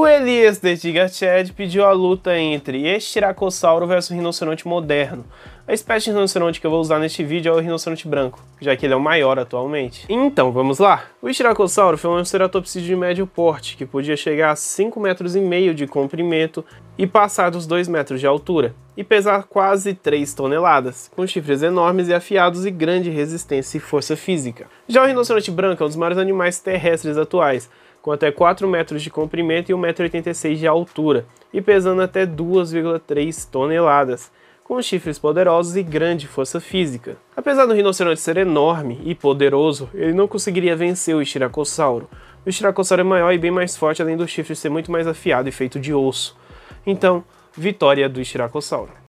O Elias de Gigachad pediu a luta entre estiracossauro versus rinoceronte moderno. A espécie de rinoceronte que eu vou usar neste vídeo é o rinoceronte branco, já que ele é o maior atualmente. Então, vamos lá! O estiracossauro foi um ceratopsídeo de médio porte, que podia chegar a 5,5 metros e meio de comprimento e passar dos 2 metros de altura, e pesar quase 3 toneladas, com chifres enormes e afiados e grande resistência e força física. Já o rinoceronte branco é um dos maiores animais terrestres atuais, com até 4 metros de comprimento e 1,86m de altura, e pesando até 2,3 toneladas, com chifres poderosos e grande força física. Apesar do rinoceronte ser enorme e poderoso, ele não conseguiria vencer o estiracossauro. O estiracossauro é maior e bem mais forte, além do chifre ser muito mais afiado e feito de osso. Então, vitória do estiracossauro.